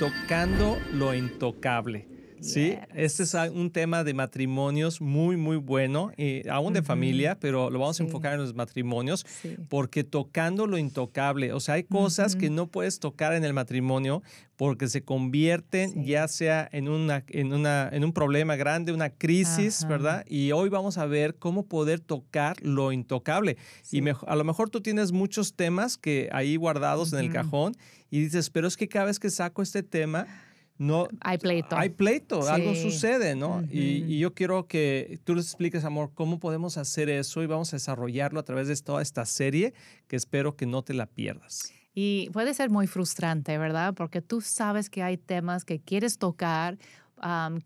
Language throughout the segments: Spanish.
tocando lo intocable. Sí, este es un tema de matrimonios muy, muy bueno, y eh, aún de familia, pero lo vamos a enfocar en los matrimonios, porque tocando lo intocable, o sea, hay cosas que no puedes tocar en el matrimonio porque se convierten ya sea en, una, en, una, en un problema grande, una crisis, ¿verdad? Y hoy vamos a ver cómo poder tocar lo intocable. Y a lo mejor tú tienes muchos temas que ahí guardados en el cajón y dices, pero es que cada vez que saco este tema, no hay pleito. Hay pleito, algo sucede, ¿no? y, yo quiero que tú les expliques, amor, cómo podemos hacer eso y vamos a desarrollarlo a través de toda esta serie que espero que no te la pierdas. Y puede ser muy frustrante, ¿verdad? Porque tú sabes que hay temas que quieres tocar.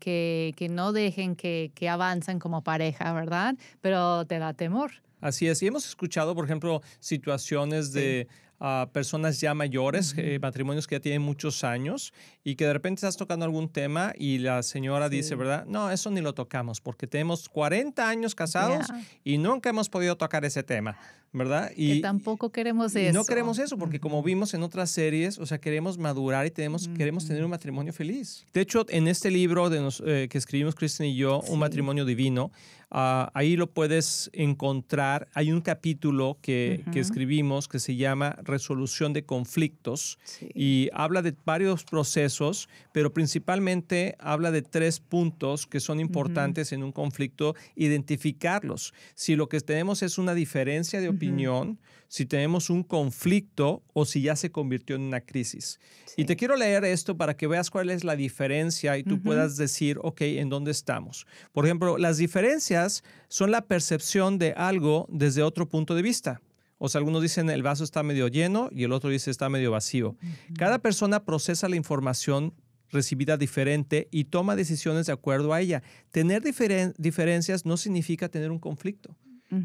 que, que, no dejen que, avancen como pareja, ¿verdad? Pero te da temor. Así es. Y hemos escuchado, por ejemplo, situaciones de a personas ya mayores, eh, matrimonios que ya tienen muchos años y que de repente estás tocando algún tema y la señora dice, ¿verdad? No, eso ni lo tocamos porque tenemos 40 años casados y nunca hemos podido tocar ese tema, ¿verdad? Y que tampoco queremos eso. No queremos eso porque como vimos en otras series, o sea, queremos madurar y tenemos, queremos tener un matrimonio feliz. De hecho, en este libro eh, que escribimos Kristen y yo, Un matrimonio divino, Ah, ahí lo puedes encontrar. Hay un capítulo que, escribimos que se llama Resolución de Conflictos y habla de varios procesos, pero principalmente habla de tres puntos que son importantes en un conflicto, identificarlos. Si lo que tenemos es una diferencia de opinión, si tenemos un conflicto o si ya se convirtió en una crisis. Y te quiero leer esto para que veas cuál es la diferencia y tú puedas decir, ok, ¿en dónde estamos? Por ejemplo, las diferencias son la percepción de algo desde otro punto de vista. O sea, algunos dicen el vaso está medio lleno y el otro dice está medio vacío. Cada persona procesa la información recibida diferente y toma decisiones de acuerdo a ella. Tener diferencias no significa tener un conflicto.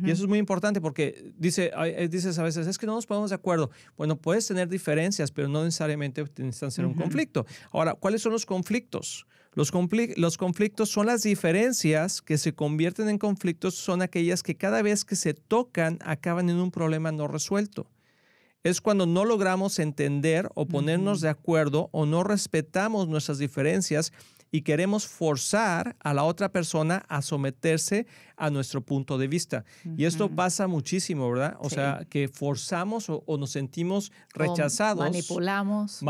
Y eso es muy importante porque dice, eh, dices a veces, es que no nos ponemos de acuerdo. Bueno, puedes tener diferencias, pero no necesariamente necesitan ser un conflicto. Ahora, ¿cuáles son los conflictos? Los, conflictos son las diferencias que se convierten en conflictos, son aquellas que cada vez que se tocan acaban en un problema no resuelto. Es cuando no logramos entender o ponernos de acuerdo o no respetamos nuestras diferencias y queremos forzar a la otra persona a someterse a nuestro punto de vista. Y esto pasa muchísimo, ¿verdad? O sea, que forzamos o, nos sentimos rechazados. manipulamos.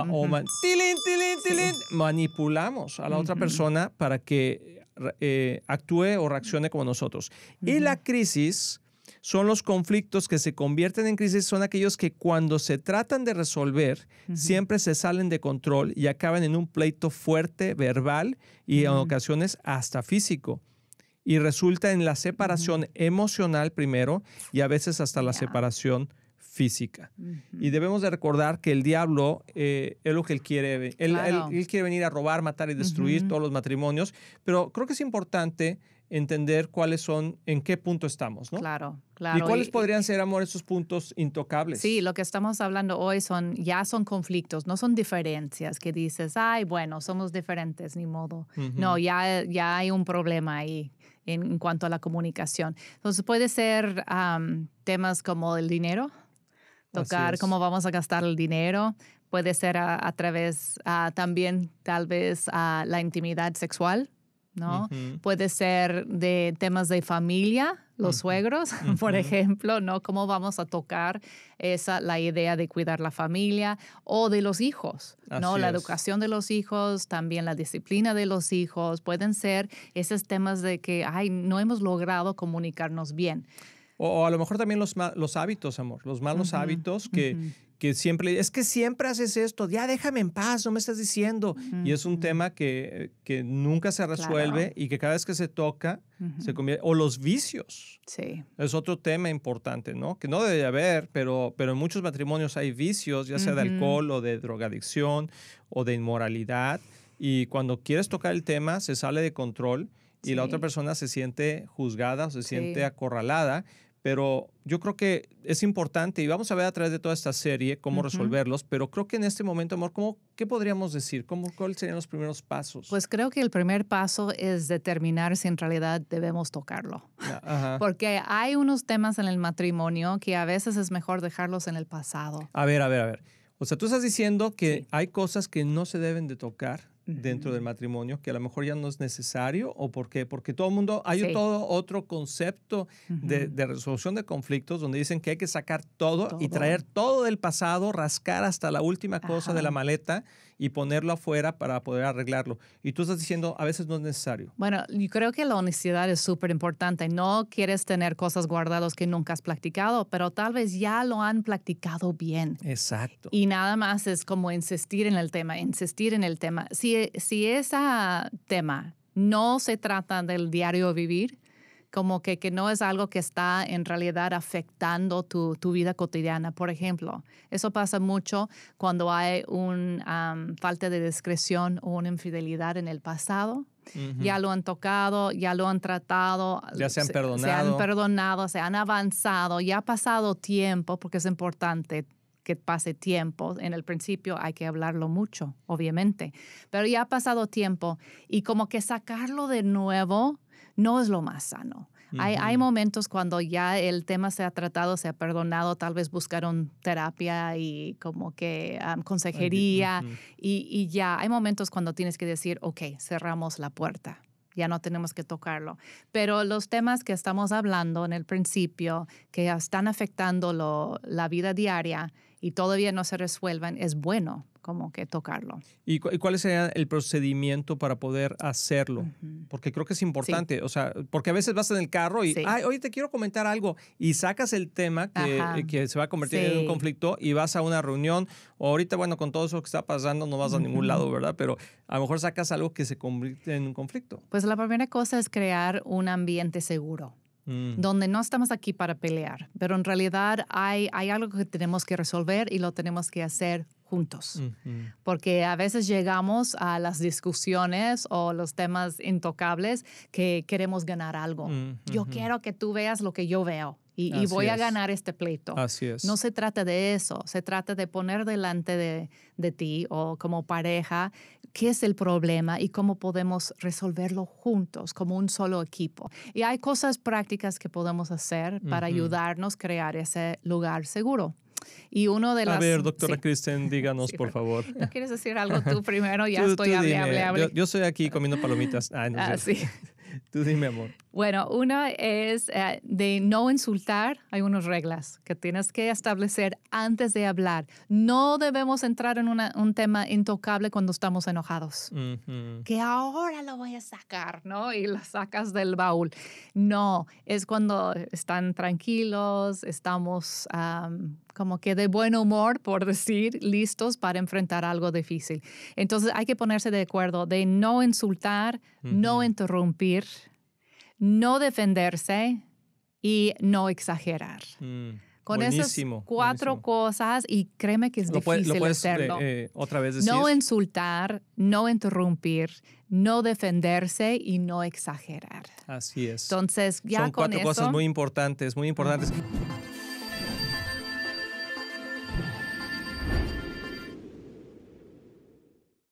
Manipulamos a la otra persona para que eh, actúe o reaccione como nosotros. Y la crisis son los conflictos que se convierten en crisis, son aquellos que cuando se tratan de resolver, siempre se salen de control y acaban en un pleito fuerte, verbal y en ocasiones hasta físico. Y resulta en la separación emocional primero y a veces hasta la separación física. Y debemos de recordar que el diablo eh, es lo que él quiere. Él, quiere venir a robar, matar y destruir todos los matrimonios. Pero creo que es importante entender cuáles son, en qué punto estamos, ¿no? Claro, claro. ¿Y cuáles podrían ser, amor, esos puntos intocables? Sí, lo que estamos hablando hoy son, ya son conflictos, no son diferencias que dices, ay, bueno, somos diferentes, ni modo. No, ya, ya hay un problema ahí en, cuanto a la comunicación. Entonces puede ser temas como el dinero, tocar cómo vamos a gastar el dinero, puede ser a, través también tal vez la intimidad sexual ¿no? Puede ser de temas de familia, los suegros, por ejemplo, ¿no? Cómo vamos a tocar esa, la idea de cuidar la familia o de los hijos, ¿no? la educación de los hijos, también la disciplina de los hijos, pueden ser esos temas de que, ay, no hemos logrado comunicarnos bien. O, a lo mejor también los, los hábitos, amor, los malos hábitos que que siempre es que siempre haces esto, ya déjame en paz, no me estás diciendo. Y es un tema que, nunca se resuelve y que cada vez que se toca, se convierte. O los vicios. Sí. Es otro tema importante, ¿no? Que no debe haber, pero, pero en muchos matrimonios hay vicios, ya sea de alcohol o de drogadicción o de inmoralidad. Y cuando quieres tocar el tema, se sale de control y la otra persona se siente juzgada se siente acorralada pero yo creo que es importante y vamos a ver a través de toda esta serie cómo resolverlos, pero creo que en este momento, amor, ¿cómo, ¿qué podríamos decir? ¿Cómo, ¿Cuáles serían los primeros pasos? Pues creo que el primer paso es determinar si en realidad debemos tocarlo, porque hay unos temas en el matrimonio que a veces es mejor dejarlos en el pasado. A ver, a ver, a ver. O sea, tú estás diciendo que hay cosas que no se deben de tocar dentro del mm. matrimonio que a lo mejor ya no es necesario o por qué, porque todo el mundo, hay todo otro concepto de, resolución de conflictos donde dicen que hay que sacar todo, y traer todo del pasado, rascar hasta la última cosa de la maleta y ponerlo afuera para poder arreglarlo. Y tú estás diciendo, a veces no es necesario. Bueno, yo creo que la honestidad es súper importante. No quieres tener cosas guardadas que nunca has practicado, pero tal vez ya lo han practicado bien. Exacto. Y nada más es como insistir en el tema, insistir en el tema. Si si, ese tema no se trata del diario vivir, como que, que, no es algo que está en realidad afectando tu, tu, vida cotidiana, por ejemplo. Eso pasa mucho cuando hay una falta de discreción o una infidelidad en el pasado. Ya lo han tocado, ya lo han tratado. Ya se han perdonado. Se, se han perdonado, se han avanzado, ya ha pasado tiempo, porque es importante pase tiempo, en el principio hay que hablarlo mucho, obviamente, pero ya ha pasado tiempo y como que sacarlo de nuevo no es lo más sano. hay, momentos cuando ya el tema se ha tratado, se ha perdonado, tal vez buscaron terapia y como que ah, consejería y, y ya hay momentos cuando tienes que decir, ok, cerramos la puerta ya no tenemos que tocarlo. Pero los temas que estamos hablando en el principio, que están afectando la vida diaria y todavía no se resuelven, es bueno como que tocarlo. ¿Y, cuál sería el procedimiento para poder hacerlo? Porque creo que es importante, o sea, porque a veces vas en el carro y, ay, hoy te quiero comentar algo, y sacas el tema que, eh, se va a convertir en un conflicto y vas a una reunión, o ahorita, bueno, con todo eso que está pasando, no vas a ningún lado, ¿verdad? Pero a lo mejor sacas algo que se convierte en un conflicto. Pues la primera cosa es crear un ambiente seguro mm. donde no estamos aquí para pelear, pero en realidad hay, hay algo que tenemos que resolver y lo tenemos que hacer juntos, porque a veces llegamos a las discusiones o los temas intocables que queremos ganar algo. Mm, yo quiero que tú veas lo que yo veo. Y, voy a ganar este pleito. Así es. No se trata de eso, se trata de poner delante de, ti o como pareja qué es el problema y cómo podemos resolverlo juntos, como un solo equipo. Y hay cosas prácticas que podemos hacer para ayudarnos a crear ese lugar seguro. Y uno de los... A ver, doctora Kristen, díganos, por favor. ¿No quieres decir algo tú primero? Ya estoy Yo, soy aquí comiendo palomitas. ah, sí. Tú dime, amor. Bueno, una es eh, de no insultar. Hay unas reglas que tienes que establecer antes de hablar. No debemos entrar en una, un tema intocable cuando estamos enojados. Que ahora lo voy a sacar, ¿no? Y lo sacas del baúl. No, es cuando están tranquilos, estamos como que de buen humor, por decir, listos para enfrentar algo difícil. Entonces hay que ponerse de acuerdo de no insultar, no interrumpir, no defenderse y no exagerar. Mm, con esas cuatro cosas, y créeme que es difícil puede, eh, lo eh, otra vez No insultar, no interrumpir, no defenderse y no exagerar. Así es. Entonces, ya Son cuatro cosas muy importantes, muy importantes.